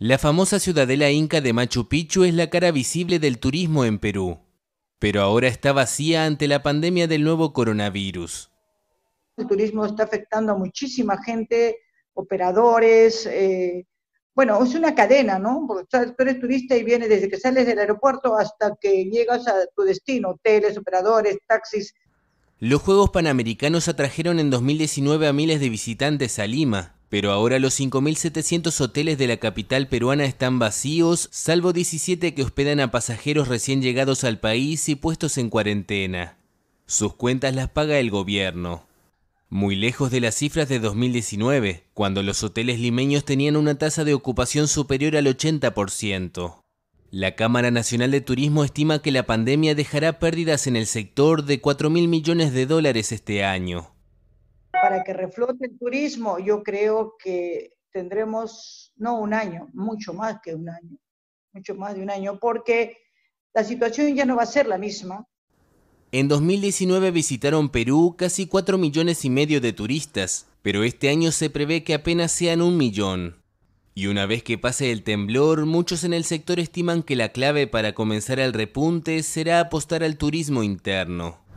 La famosa ciudadela inca de Machu Picchu es la cara visible del turismo en Perú, pero ahora está vacía ante la pandemia del nuevo coronavirus. El turismo está afectando a muchísima gente, operadores, eh, bueno, es una cadena, ¿no? Porque tú eres turista y vienes desde que sales del aeropuerto hasta que llegas a tu destino, hoteles, operadores, taxis. Los Juegos Panamericanos atrajeron en 2019 a miles de visitantes a Lima, pero ahora los 5.700 hoteles de la capital peruana están vacíos, salvo 17 que hospedan a pasajeros recién llegados al país y puestos en cuarentena. Sus cuentas las paga el gobierno. Muy lejos de las cifras de 2019, cuando los hoteles limeños tenían una tasa de ocupación superior al 80%. La Cámara Nacional de Turismo estima que la pandemia dejará pérdidas en el sector de 4.000 millones de dólares este año para que reflote el turismo, yo creo que tendremos, no un año, mucho más que un año, mucho más de un año, porque la situación ya no va a ser la misma. En 2019 visitaron Perú casi 4 millones y medio de turistas, pero este año se prevé que apenas sean un millón. Y una vez que pase el temblor, muchos en el sector estiman que la clave para comenzar el repunte será apostar al turismo interno.